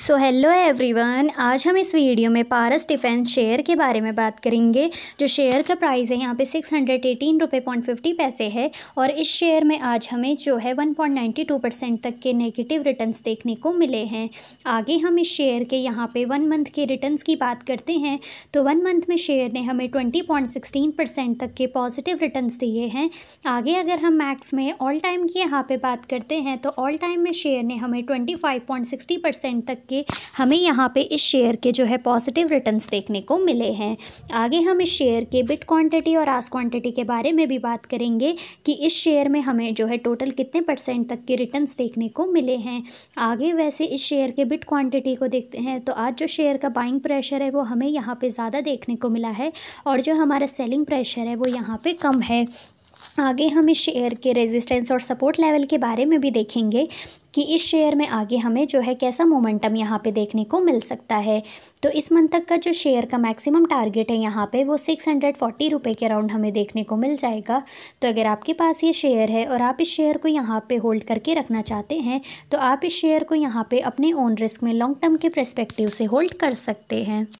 so hello everyone आज हम इस वीडियो में पारस डिफेंस शेयर के बारे में बात करेंगे जो शेयर का प्राइस है यहाँ पे सिक्स हंड्रेड एटीन रुपये पॉइंट फिफ्टी पैसे है और इस शेयर में आज हमें जो है one point ninety two percent तक के नेगेटिव रिटर्न्स देखने को मिले हैं आगे हम इस शेयर के यहाँ पे वन मंथ के रिटर्न्स की बात करते हैं तो वन मंथ में शेयर ने हमें ट्वेंटी पॉइंट सिक्सटीन परसेंट तक के पॉजिटिव रिटर्न्स दिए हैं आगे अगर हम मैक्स में ऑल टाइम की यहाँ पर बात करते हैं तो ऑल टाइम में शेयर ने हमें twenty five point sixty percent तक करके हमें यहाँ पे इस शेयर के जो है पॉजिटिव रिटर्न्स देखने को मिले हैं आगे हम इस शेयर के बिट क्वांटिटी और आस क्वांटिटी के बारे में भी बात करेंगे कि इस शेयर में हमें जो है टोटल कितने परसेंट तक के रिटर्न्स देखने को मिले हैं आगे वैसे इस शेयर के बिट क्वांटिटी को देखते हैं तो आज जो शेयर का बाइंग प्रेशर है वो हमें यहाँ पे ज़्यादा देखने को मिला है और जो हमारा सेलिंग प्रेशर है वो यहाँ पे कम है आगे हम इस शेयर के रेजिस्टेंस और सपोर्ट लेवल के बारे में भी देखेंगे कि इस शेयर में आगे हमें जो है कैसा मोमेंटम यहाँ पे देखने को मिल सकता है तो इस मंथ तक का जो शेयर का मैक्सिमम टारगेट है यहाँ पे वो सिक्स हंड्रेड फोर्टी रुपये के अराउंड हमें देखने को मिल जाएगा तो अगर आपके पास ये शेयर है और आप इस शेयर को यहाँ पे होल्ड करके रखना चाहते हैं तो आप इस शेयर को यहाँ पर अपने ओन रिस्क में लॉन्ग टर्म के प्रस्पेक्टिव से होल्ड कर सकते हैं